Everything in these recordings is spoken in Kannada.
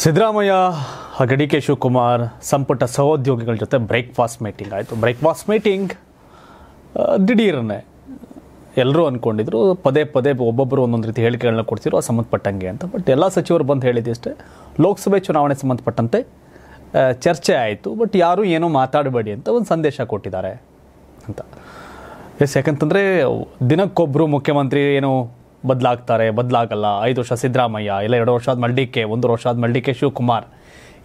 ಸಿದ್ದರಾಮಯ್ಯ ಹಾಗೆ ಡಿ ಕೆ ಶಿವಕುಮಾರ್ ಸಂಪುಟ ಸಹೋದ್ಯೋಗಿಗಳ ಜೊತೆ ಬ್ರೇಕ್ಫಾಸ್ಟ್ ಮೀಟಿಂಗ್ ಆಯಿತು ಬ್ರೇಕ್ಫಾಸ್ಟ್ ಮೀಟಿಂಗ್ ದಿಢೀರನೇ ಎಲ್ಲರೂ ಅಂದ್ಕೊಂಡಿದ್ರು ಪದೇ ಪದೇ ಒಬ್ಬೊಬ್ಬರು ಒಂದೊಂದು ರೀತಿ ಹೇಳಿಕೆಗಳನ್ನ ಕೊಡ್ತಿದ್ರು ಆ ಸಂಬಂಧಪಟ್ಟಂಗೆ ಅಂತ ಬಟ್ ಎಲ್ಲ ಸಚಿವರು ಬಂದು ಹೇಳಿದ್ದಷ್ಟೇ ಲೋಕಸಭೆ ಚುನಾವಣೆ ಸಂಬಂಧಪಟ್ಟಂತೆ ಚರ್ಚೆ ಆಯಿತು ಬಟ್ ಯಾರೂ ಏನೂ ಮಾತಾಡಬೇಡಿ ಅಂತ ಒಂದು ಸಂದೇಶ ಕೊಟ್ಟಿದ್ದಾರೆ ಅಂತ ಎಸ್ ಯಾಕಂತಂದರೆ ದಿನಕ್ಕೊಬ್ಬರು ಮುಖ್ಯಮಂತ್ರಿ ಏನು ಬದಲಾಗ್ತಾರೆ ಬದಲಾಗಲ್ಲ ಐದು ವರ್ಷ ಸಿದ್ದರಾಮಯ್ಯ ಇಲ್ಲ ಎರಡು ವರ್ಷ ಆದ ಮಲ್ಡಿಕೆ ಒಂದು ವರ್ಷ ಆದ ಮಲ್ಡಿಕೆ ಶಿವಕುಮಾರ್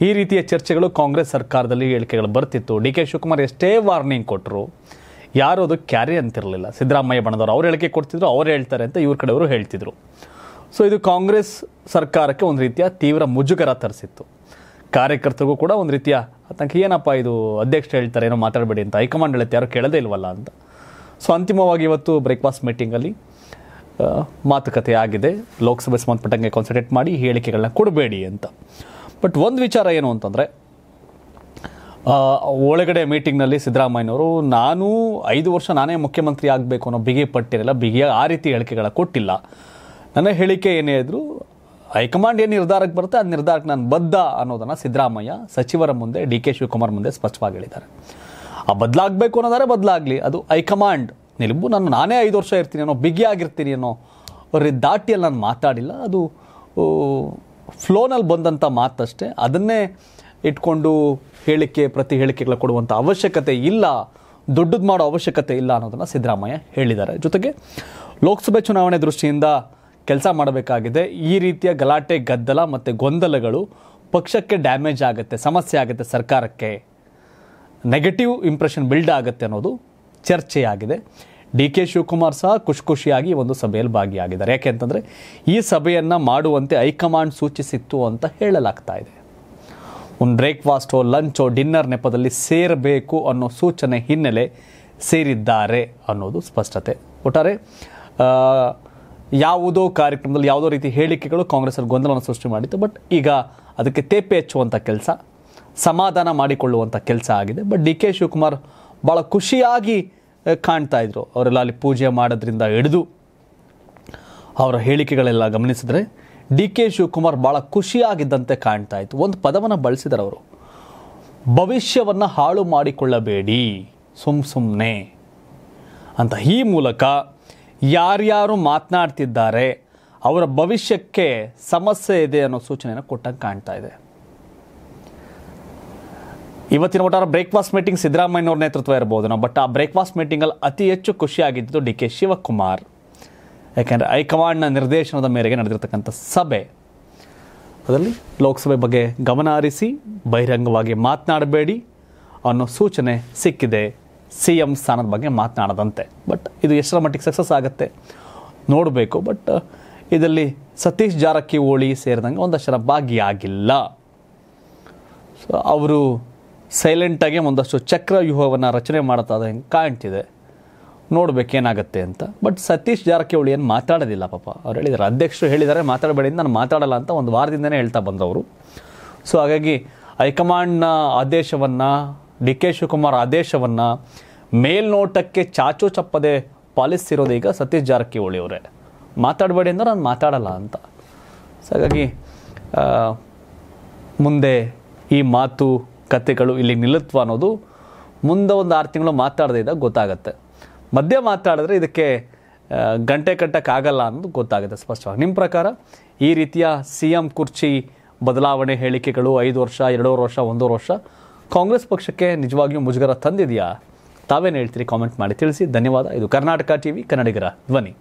ಈ ರೀತಿಯ ಚರ್ಚೆಗಳು ಕಾಂಗ್ರೆಸ್ ಸರ್ಕಾರದಲ್ಲಿ ಹೇಳಿಕೆಗಳು ಬರ್ತಿತ್ತು ಡಿ ಕೆ ಶಿವಕುಮಾರ್ ಎಷ್ಟೇ ವಾರ್ನಿಂಗ್ ಕೊಟ್ಟರು ಯಾರು ಅದು ಕ್ಯಾರಿ ಅಂತಿರಲಿಲ್ಲ ಸಿದ್ದರಾಮಯ್ಯ ಬಣದವರು ಅವ್ರು ಹೇಳಿಕೆ ಕೊಡ್ತಿದ್ರು ಅವ್ರು ಹೇಳ್ತಾರೆ ಅಂತ ಇವ್ರ ಕಡೆಯವರು ಹೇಳ್ತಿದ್ರು ಸೊ ಇದು ಕಾಂಗ್ರೆಸ್ ಸರ್ಕಾರಕ್ಕೆ ಒಂದು ರೀತಿಯ ತೀವ್ರ ಮುಜುಗರ ತರಿಸಿತ್ತು ಕಾರ್ಯಕರ್ತರಿಗೂ ಕೂಡ ಒಂದು ರೀತಿಯ ತನಕ ಏನಪ್ಪ ಇದು ಅಧ್ಯಕ್ಷ ಹೇಳ್ತಾರೆ ಏನೋ ಮಾತಾಡಬೇಡಿ ಅಂತ ಹೈಕಮಾಂಡ್ ಹೇಳುತ್ತೆ ಯಾರು ಕೇಳದೇ ಇಲ್ವಲ್ಲ ಅಂತ ಸೊ ಅಂತಿಮವಾಗಿ ಇವತ್ತು ಬ್ರೇಕ್ಫಾಸ್ಟ್ ಮೀಟಿಂಗಲ್ಲಿ ಮಾತುಕತೆ ಆಗಿದೆ ಲೋಕಸಭೆ ಸಂಬಂಧಪಟ್ಟಂಗೆ ಕಾನ್ಸಂಟ್ರೇಟ್ ಮಾಡಿ ಹೇಳಿಕೆಗಳನ್ನ ಕೊಡಬೇಡಿ ಅಂತ ಬಟ್ ಒಂದು ವಿಚಾರ ಏನು ಅಂತಂದರೆ ಒಳಗಡೆ ಮೀಟಿಂಗ್ನಲ್ಲಿ ಸಿದ್ದರಾಮಯ್ಯನವರು ನಾನು ಐದು ವರ್ಷ ನಾನೇ ಮುಖ್ಯಮಂತ್ರಿ ಆಗಬೇಕು ಅನ್ನೋ ಬಿಗಿ ಪಟ್ಟಿರಲ್ಲ ಬಿಗಿಯ ಆ ರೀತಿ ಹೇಳಿಕೆಗಳ ಕೊಟ್ಟಿಲ್ಲ ನನ್ನ ಹೇಳಿಕೆ ಏನೇ ಇದ್ದರೂ ಹೈಕಮಾಂಡ್ ಏನು ನಿರ್ಧಾರಕ್ಕೆ ಬರುತ್ತೆ ಆ ನಿರ್ಧಾರಕ್ಕೆ ನಾನು ಬದ್ಧ ಅನ್ನೋದನ್ನು ಸಿದ್ದರಾಮಯ್ಯ ಸಚಿವರ ಮುಂದೆ ಡಿ ಕೆ ಶಿವಕುಮಾರ್ ಮುಂದೆ ಸ್ಪಷ್ಟವಾಗಿ ಹೇಳಿದ್ದಾರೆ ಆ ಬದಲಾಗಬೇಕು ಅನ್ನೋದಾದ್ರೆ ಬದಲಾಗಲಿ ಅದು ಹೈಕಮಾಂಡ್ ನಿಲುಬು ನಾನು ನಾನೇ ಐದು ವರ್ಷ ಇರ್ತೀನಿ ಅನ್ನೋ ಬಿಗಿಯಾಗಿರ್ತೀನಿ ಅನ್ನೋ ದಾಟಿಯಲ್ಲಿ ನಾನು ಮಾತಾಡಿಲ್ಲ ಅದು ಫ್ಲೋನಲ್ಲಿ ಬಂದಂಥ ಮಾತಷ್ಟೇ ಅದನ್ನೇ ಇಟ್ಕೊಂಡು ಹೇಳಿಕೆ ಪ್ರತಿ ಹೇಳಿಕೆಗಳ ಕೊಡುವಂಥ ಅವಶ್ಯಕತೆ ಇಲ್ಲ ದೊಡ್ಡದು ಮಾಡೋ ಅವಶ್ಯಕತೆ ಇಲ್ಲ ಅನ್ನೋದನ್ನು ಸಿದ್ದರಾಮಯ್ಯ ಹೇಳಿದ್ದಾರೆ ಜೊತೆಗೆ ಲೋಕಸಭೆ ಚುನಾವಣೆ ದೃಷ್ಟಿಯಿಂದ ಕೆಲಸ ಮಾಡಬೇಕಾಗಿದೆ ಈ ರೀತಿಯ ಗಲಾಟೆ ಗದ್ದಲ ಮತ್ತು ಗೊಂದಲಗಳು ಪಕ್ಷಕ್ಕೆ ಡ್ಯಾಮೇಜ್ ಆಗುತ್ತೆ ಸಮಸ್ಯೆ ಆಗುತ್ತೆ ಸರ್ಕಾರಕ್ಕೆ ನೆಗೆಟಿವ್ ಇಂಪ್ರೆಷನ್ ಬಿಲ್ಡ್ ಆಗುತ್ತೆ ಅನ್ನೋದು ಚರ್ಚೆಯಾಗಿದೆ ಡಿ ಕೆ ಶಿವಕುಮಾರ್ ಸಹ ಖುಷಿ ಖುಷಿಯಾಗಿ ಒಂದು ಸಭೆಯಲ್ಲಿ ಭಾಗಿಯಾಗಿದ್ದಾರೆ ಯಾಕೆಂತಂದರೆ ಈ ಸಭೆಯನ್ನು ಮಾಡುವಂತೆ ಹೈಕಮಾಂಡ್ ಸೂಚಿಸಿತ್ತು ಅಂತ ಹೇಳಲಾಗ್ತಾ ಇದೆ ಒಂದು ಬ್ರೇಕ್ಫಾಸ್ಟೋ ಲಂಚೋ ಡಿನ್ನರ್ ನೆಪದಲ್ಲಿ ಸೇರಬೇಕು ಅನ್ನೋ ಸೂಚನೆ ಹಿನ್ನೆಲೆ ಸೇರಿದ್ದಾರೆ ಅನ್ನೋದು ಸ್ಪಷ್ಟತೆ ಒಟ್ಟಾರೆ ಯಾವುದೋ ಕಾರ್ಯಕ್ರಮದಲ್ಲಿ ಯಾವುದೋ ರೀತಿ ಹೇಳಿಕೆಗಳು ಕಾಂಗ್ರೆಸ್ಸಲ್ಲಿ ಗೊಂದಲವನ್ನು ಸೃಷ್ಟಿ ಮಾಡಿತ್ತು ಬಟ್ ಈಗ ಅದಕ್ಕೆ ತೇಪೆ ಹಚ್ಚುವಂಥ ಕೆಲಸ ಸಮಾಧಾನ ಮಾಡಿಕೊಳ್ಳುವಂಥ ಕೆಲಸ ಆಗಿದೆ ಬಟ್ ಡಿ ಕೆ ಶಿವಕುಮಾರ್ ಭಾಳ ಖುಷಿಯಾಗಿ ಕಾಣ್ತಾ ಇದ್ರು ಅವರೆಲ್ಲ ಅಲ್ಲಿ ಪೂಜೆ ಮಾಡೋದ್ರಿಂದ ಹಿಡಿದು ಅವರ ಹೇಳಿಕೆಗಳೆಲ್ಲ ಗಮನಿಸಿದ್ರೆ ಡಿ ಕೆ ಶಿವಕುಮಾರ್ ಭಾಳ ಖುಷಿಯಾಗಿದ್ದಂತೆ ಕಾಣ್ತಾ ಇತ್ತು ಒಂದು ಪದವನ್ನು ಬಳಸಿದ್ರು ಅವರು ಭವಿಷ್ಯವನ್ನು ಹಾಳು ಮಾಡಿಕೊಳ್ಳಬೇಡಿ ಸುಮ್ ಸುಮ್ಮನೆ ಅಂತ ಈ ಮೂಲಕ ಯಾರ್ಯಾರು ಮಾತನಾಡ್ತಿದ್ದಾರೆ ಅವರ ಭವಿಷ್ಯಕ್ಕೆ ಸಮಸ್ಯೆ ಇದೆ ಅನ್ನೋ ಸೂಚನೆಯನ್ನು ಕೊಟ್ಟಂಗೆ ಕಾಣ್ತಾ ಇದೆ ಇವತ್ತಿನ ಒಟ್ಟಾರೆ ಬ್ರೇಕ್ಫಾಸ್ಟ್ ಮೀಟಿಂಗ್ ಸಿದ್ದರಾಮಯ್ಯವ್ರ ನೇತೃತ್ವ ಇರ್ಬೋದು ನಾವು ಬಟ್ ಆ ಬ್ರೇಕ್ಫಾಸ್ಟ್ ಮೀಟಿಂಗಲ್ಲಿ ಅತಿ ಹೆಚ್ಚು ಖುಷಿಯಾಗಿದ್ದು ಡಿ ಕೆ ಶಿವಕುಮಾರ್ ಯಾಕೆಂದರೆ ಹೈಕಮಾಂಡ್ನ ನಿರ್ದೇಶನದ ಮೇರೆಗೆ ನಡೆದಿರತಕ್ಕಂಥ ಸಭೆ ಅದರಲ್ಲಿ ಲೋಕಸಭೆ ಬಗ್ಗೆ ಗಮನ ಹರಿಸಿ ಬಹಿರಂಗವಾಗಿ ಮಾತನಾಡಬೇಡಿ ಅನ್ನೋ ಸೂಚನೆ ಸಿಕ್ಕಿದೆ ಸಿ ಎಂ ಸ್ಥಾನದ ಬಗ್ಗೆ ಮಾತನಾಡದಂತೆ ಬಟ್ ಇದು ಎಷ್ಟರ ಮಟ್ಟಿಗೆ ಸಕ್ಸಸ್ ಆಗುತ್ತೆ ನೋಡಬೇಕು ಬಟ್ ಇದರಲ್ಲಿ ಸತೀಶ್ ಜಾರಕಿಹೊಳಿ ಸೇರಿದಂಗೆ ಒಂದಷ್ಟರ ಭಾಗಿಯಾಗಿಲ್ಲ ಸೊ ಅವರು ಸೈಲೆಂಟಾಗಿ ಒಂದಷ್ಟು ಚಕ್ರ ರಚನೆ ಮಾಡುತ್ತಾ ಅದು ಹೆಂಗೆ ಕಾಣ್ತಿದೆ ನೋಡಬೇಕೇನಾಗತ್ತೆ ಅಂತ ಬಟ್ ಸತೀಶ್ ಜಾರಕಿಹೊಳಿ ಏನು ಮಾತಾಡೋದಿಲ್ಲ ಪಾಪ ಅವ್ರು ಹೇಳಿದ್ದಾರೆ ಅಧ್ಯಕ್ಷರು ಹೇಳಿದ್ದಾರೆ ಮಾತಾಡಬೇಡಿ ನಾನು ಮಾತಾಡಲ್ಲ ಅಂತ ಒಂದು ವಾರದಿಂದನೇ ಹೇಳ್ತಾ ಬಂದವರು ಸೊ ಹಾಗಾಗಿ ಹೈಕಮಾಂಡ್ನ ಆದೇಶವನ್ನು ಡಿ ಕೆ ಶಿವಕುಮಾರ್ ಆದೇಶವನ್ನು ಮೇಲ್ನೋಟಕ್ಕೆ ಚಾಚು ಚಪ್ಪದೆ ಪಾಲಿಸ್ತಿರೋದು ಈಗ ಸತೀಶ್ ಜಾರಕಿಹೊಳಿ ಅವರೇ ಮಾತಾಡಬೇಡಿ ಅಂದ್ರೆ ನಾನು ಮಾತಾಡಲ್ಲ ಅಂತ ಸೊ ಹಾಗಾಗಿ ಮುಂದೆ ಈ ಮಾತು ಕತೆಗಳು ಇಲ್ಲಿ ನಿಲ್ಲುತ್ತವೆ ಅನ್ನೋದು ಮುಂದೆ ಒಂದು ಆರು ತಿಂಗಳು ಮಾತಾಡದೇ ಇದ್ದಾಗ ಗೊತ್ತಾಗುತ್ತೆ ಮಧ್ಯೆ ಮಾತಾಡಿದ್ರೆ ಇದಕ್ಕೆ ಗಂಟೆ ಕಟ್ಟಕ್ಕಾಗಲ್ಲ ಅನ್ನೋದು ಗೊತ್ತಾಗುತ್ತೆ ಸ್ಪಷ್ಟವಾಗಿ ನಿಮ್ಮ ಪ್ರಕಾರ ಈ ರೀತಿಯ ಸಿ ಎಂ ಕುರ್ಚಿ ಬದಲಾವಣೆ ಹೇಳಿಕೆಗಳು ಐದು ವರ್ಷ ಎರಡೂವರೆ ವರ್ಷ ಒಂದೂವರೆ ವರ್ಷ ಕಾಂಗ್ರೆಸ್ ಪಕ್ಷಕ್ಕೆ ನಿಜವಾಗಿಯೂ ಮುಜುಗರ ತಂದಿದೆಯಾ ತಾವೇನು ಹೇಳ್ತೀರಿ ಕಾಮೆಂಟ್ ಮಾಡಿ ತಿಳಿಸಿ ಧನ್ಯವಾದ ಇದು ಕರ್ನಾಟಕ ಟಿ ವಿ ಕನ್ನಡಿಗರ ಧ್ವನಿ